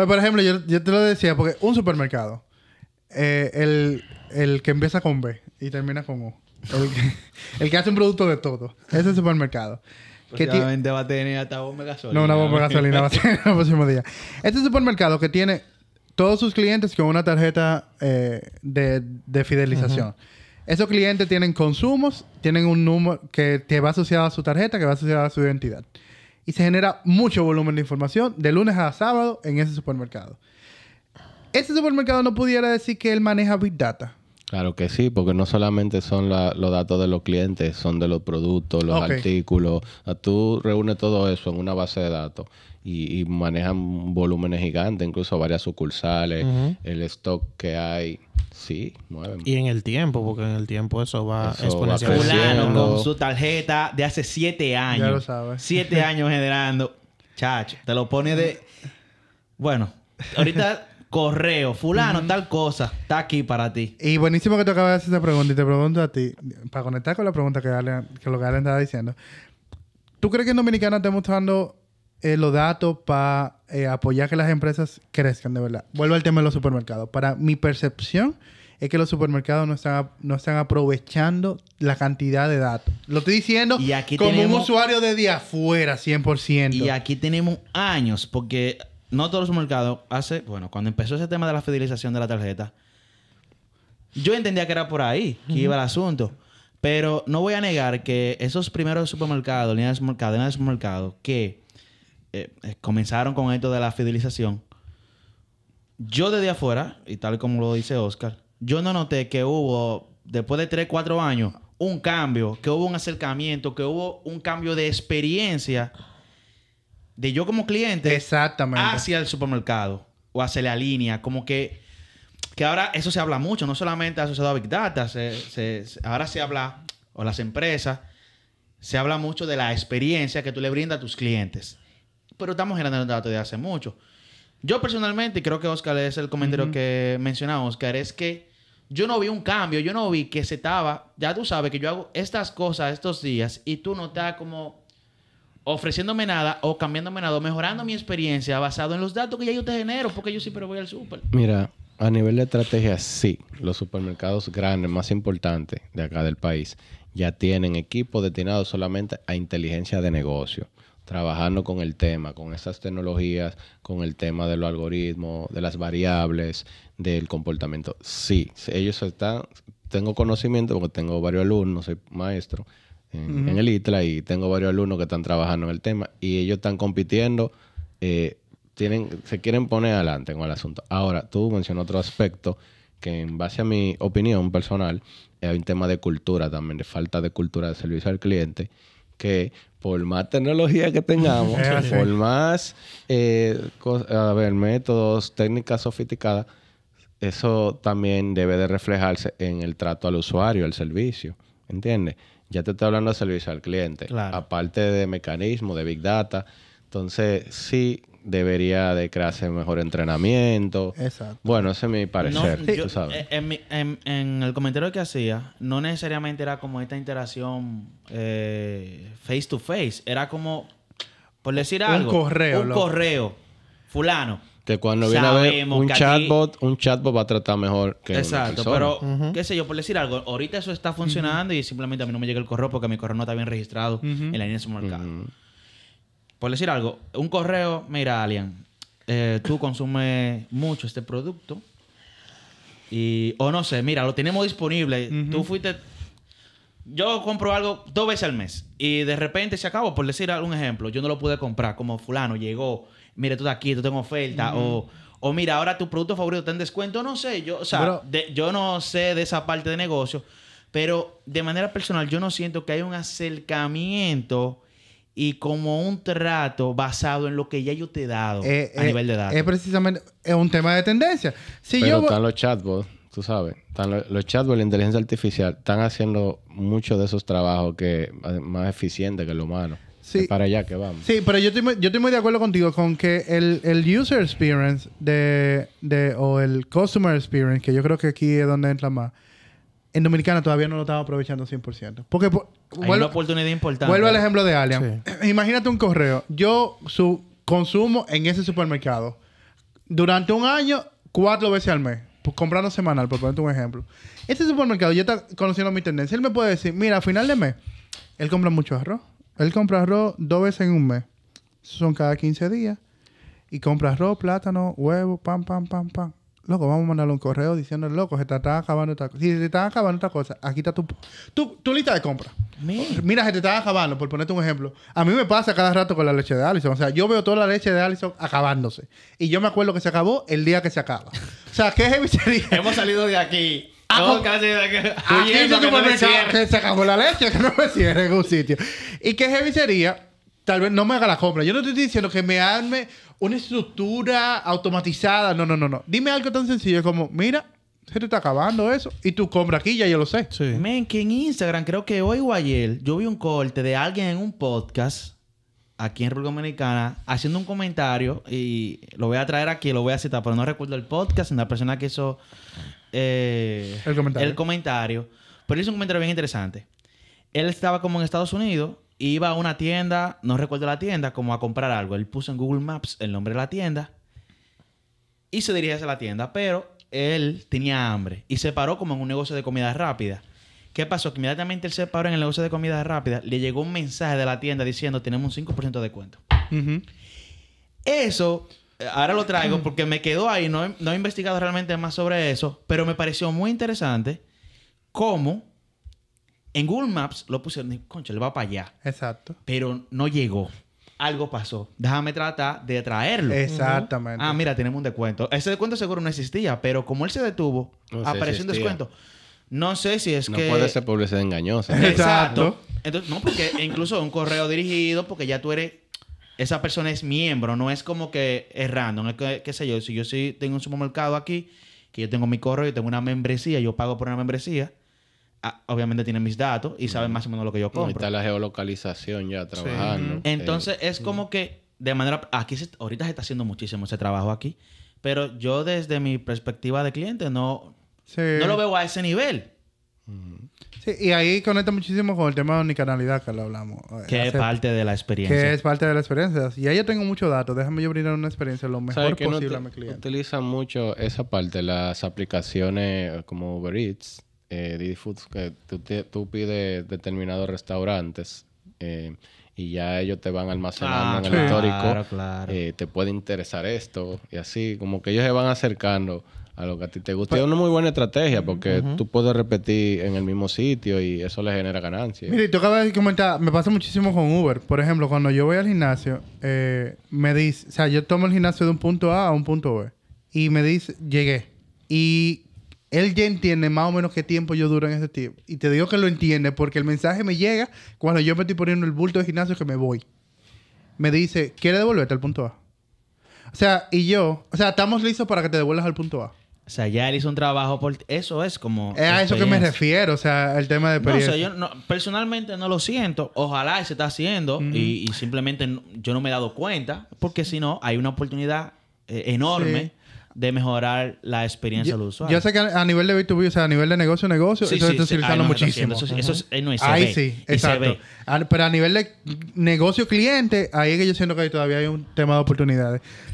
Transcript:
Pero, pues, por ejemplo, yo, te lo decía porque un supermercado, eh, el, que empieza con B y termina con U, el que, hace un producto de todo, ese supermercado. Que va a tener hasta bomba de gasolina. No, una bomba de gasolina va a tener el próximo día. Este supermercado que tiene todos sus clientes con una tarjeta eh, de, fidelización. Esos clientes tienen consumos, tienen un número que, que, va asociado a su tarjeta, que va asociado a su identidad y se genera mucho volumen de información de lunes a sábado en ese supermercado. Ese supermercado no pudiera decir que él maneja Big Data, Claro que sí, porque no solamente son los datos de los clientes, son de los productos, los artículos. Tú reúnes todo eso en una base de datos y, manejan volúmenes gigantes, incluso varias sucursales, el stock que hay. Sí, mueven. Y en el tiempo, porque en el tiempo eso va exponencialmente. con su tarjeta de hace siete años. Ya lo sabes. Siete años generando. Chacho, te lo pone de... Bueno, ahorita correo, fulano, tal cosa, está aquí para ti. Y buenísimo que te acabas de hacer esa pregunta y te pregunto a ti, para conectar con la pregunta que, lo que Alan estaba diciendo, ¿tú crees que en Dominicana estamos dando eh, los datos para eh, apoyar que las empresas crezcan de verdad? Vuelvo al tema de los supermercados. Para mi percepción es que los supermercados no están, no están aprovechando la cantidad de datos. Lo estoy diciendo y como un usuario de día afuera, 100%. Y aquí tenemos años, porque no todos los mercados hace, bueno, cuando empezó ese tema de la fidelización de la tarjeta, yo entendía que era por ahí que iba el asunto. Pero no voy a negar que esos primeros supermercados, líneas de supermercados, líneas de supermercados que eh, eh, comenzaron con esto de la fidelización, yo desde afuera, y tal como lo dice Oscar, yo no noté que hubo, después de 3, 4 años, un cambio, que hubo un acercamiento, que hubo un cambio de experiencia de yo como cliente Exactamente. hacia el supermercado o hacia la línea. Como que, que ahora eso se habla mucho, no solamente asociado a Big Data, se, ahora se habla, o las empresas, se habla mucho de la experiencia que tú le brindas a tus clientes. Pero estamos generando datos de hace mucho. Yo personalmente, ...y creo que Oscar es el comentario que mencionaba Oscar, es que yo no vi un cambio, yo no vi que se estaba, ya tú sabes que yo hago estas cosas estos días y tú no estás como ofreciéndome nada o cambiándome nada o mejorando mi experiencia basado en los datos que ya yo te genero, porque yo siempre voy al súper. Mira, a nivel de estrategia, sí, los supermercados grandes, más importantes de acá del país, ya tienen equipos destinados solamente a inteligencia de negocio trabajando con el tema, con esas tecnologías, con el tema de los algoritmos, de las variables, del comportamiento. Sí, ellos están, tengo conocimiento porque tengo varios alumnos, soy maestro, en, el ITLA y tengo varios alumnos que están trabajando en el tema y ellos están compitiendo, eh, tienen, se quieren poner adelante con el asunto. Ahora, tú mencionas otro aspecto que en base a mi opinión personal, hay un tema de cultura también, de falta de cultura de servicio al cliente, que por más tecnología que tengamos, por más eh, ver, métodos, técnicas sofisticadas, eso también debe de reflejarse en el trato al usuario, al servicio. ¿Entiendes? ya te estoy hablando de servicio al cliente, aparte de mecanismo, de big data. Entonces, sí debería de crearse mejor entrenamiento. Exacto. Bueno, ese es mi parecer, eh, En, el comentario que hacía, no necesariamente era como esta interacción eh, face to face, era como, por decir un correo, un correo, fulano que cuando viene a ver un chatbot, un chatbot va a tratar mejor que Exacto, pero qué sé yo, por decir algo, ahorita eso está funcionando y simplemente a mí no me llega el correo porque mi correo no está bien registrado en la línea de su mercado. Por decir algo, un correo, mira, Alien, eh, tú consumes mucho este producto y, o no sé, mira, lo tenemos disponible, tú fuiste, yo compro algo dos veces al mes y de repente se acabó, por decir un ejemplo, yo no lo pude comprar, como fulano llegó ...mira, tú estás aquí, tú tengo oferta, o, mira, ahora tu producto favorito está en descuento, no sé, yo, o sea, yo no sé de esa parte de negocio, pero de manera personal yo no siento que hay un acercamiento y como un trato basado en lo que ya yo te he dado eh, a nivel de eh, datos. Es precisamente es un tema de tendencia. Si pero yo... están los chatbots, tú sabes, están los, chatbots, la inteligencia artificial, están haciendo muchos de esos trabajos que más eficientes que el humano. Sí. para allá que vamos. Sí, pero yo estoy, muy, yo estoy muy de acuerdo contigo con que el, user experience de, de, o el customer experience, que yo creo que aquí es donde entra más, en Dominicana todavía no lo estamos aprovechando 100%. Porque pues, Hay una oportunidad importante. Vuelvo al ejemplo de Alien. Imagínate un correo. Yo su, consumo en ese supermercado durante un año cuatro veces al mes. Pues, comprando semanal, por ponerte un ejemplo. Este supermercado ya está conociendo mi tendencia. Él me puede decir, mira, a final de mes, él compra mucho arroz. Él compra arroz dos veces en un mes. Son cada 15 días. Y compra arroz, plátano, huevo, pam, pam, pam, pam. Loco, vamos a mandarle un correo diciendo, loco, se te está acabando esta cosa. Si se te está acabando esta cosa, aquí está tu, tu, lista de compra. Mira, se te está acabando, por ponerte un ejemplo. A mí me pasa cada rato con la leche de Allison. O sea, yo veo toda la leche de Allison acabándose. Y yo me acuerdo que se acabó el día que se acaba. o sea, qué es Hemos salido de aquí se acabó la leche, que no me cierre en un sitio. Y que heavy sería, tal vez no me haga la compra. Yo no estoy diciendo que me arme una estructura automatizada. No, no, no, no. Dime algo tan sencillo como, mira, se te está acabando eso. Y tú compra aquí, ya yo lo sé. Sí. Men, que en Instagram, creo que hoy o ayer, yo vi un corte de alguien en un podcast aquí en República Dominicana haciendo un comentario y lo voy a traer aquí, lo voy a citar, pero no recuerdo el podcast, en la persona que hizo eh, el, comentario. el comentario. Pero hizo un comentario bien interesante. Él estaba como en Estados Unidos iba a una tienda, no recuerdo la tienda, como a comprar algo. Él puso en Google Maps el nombre de la tienda y se dirigía hacia la tienda, pero él tenía hambre y se paró como en un negocio de comida rápida. ¿Qué pasó? Que inmediatamente él se paró en el negocio de comida rápida, le llegó un mensaje de la tienda diciendo, tenemos un 5% de descuento. Eso ahora lo traigo porque me quedó ahí, no he, no investigado realmente más sobre eso, pero me pareció muy interesante cómo en Google Maps lo pusieron, concha, le va para allá. Exacto. Pero no llegó. Algo pasó. Déjame tratar de traerlo. Exactamente. Ah, mira, tenemos un descuento. Ese descuento seguro no existía, pero como él se detuvo, apareció un descuento. No sé si es que... No puede ser publicidad engañosa. Exacto. Entonces, no, porque incluso un correo dirigido, porque ya tú eres esa persona es miembro, no es como que es random, es que, qué sé yo, si yo sí tengo un supermercado aquí, que yo tengo mi correo, yo tengo una membresía, yo pago por una membresía, ah, obviamente tienen mis datos y saben más o menos lo que yo compro. está la geolocalización ya trabajando. Entonces eh. es como que de manera, aquí ahorita se está haciendo muchísimo ese trabajo aquí, pero yo desde mi perspectiva de cliente no, no lo veo a ese nivel. Sí, y ahí conecta muchísimo con el tema de unicanalidad que lo hablamos. Eh, que es parte de la experiencia. Que es parte de la experiencia. Y ahí yo tengo muchos datos. Déjame yo brindar una experiencia lo mejor posible a mi cliente. Utilizan mucho esa parte, las aplicaciones como Uber Eats, eh, Foods, que tú, pides determinados restaurantes eh, y ya ellos te van almacenando ah, en el histórico. Claro. Eh, te puede interesar esto y así, como que ellos se van acercando a lo que a ti te gusta. Pues es una muy buena estrategia porque tú puedes repetir en el mismo sitio y eso le genera ganancias. Mire, tú acabas de comentar, me pasa muchísimo con Uber. Por ejemplo, cuando yo voy al gimnasio, eh, me dice, o sea, yo tomo el gimnasio de un punto A a un punto B y me dice, llegué. Y él ya entiende más o menos qué tiempo yo duro en ese tiempo. Y te digo que lo entiende porque el mensaje me llega cuando yo me estoy poniendo el bulto de gimnasio que me voy. Me dice, ¿quiere devolverte al punto A? O sea, y yo, o sea, estamos listos para que te devuelvas al punto A. O sea, ya él hizo un trabajo por... Eso es como... Es eh, a eso que me refiero, o sea, el tema de o sea, yo personalmente no lo siento. Ojalá se está haciendo y, simplemente yo no me he dado cuenta porque si no, hay una oportunidad eh, enorme de mejorar la experiencia de del usuario. Yo sé que a nivel de B2B, o sea, a nivel de negocio, negocio, eso sí, está utilizando muchísimo. Eso, eso, eso ahí ve, exacto. pero a nivel de negocio cliente, ahí es que yo siento que todavía hay un tema de oportunidades.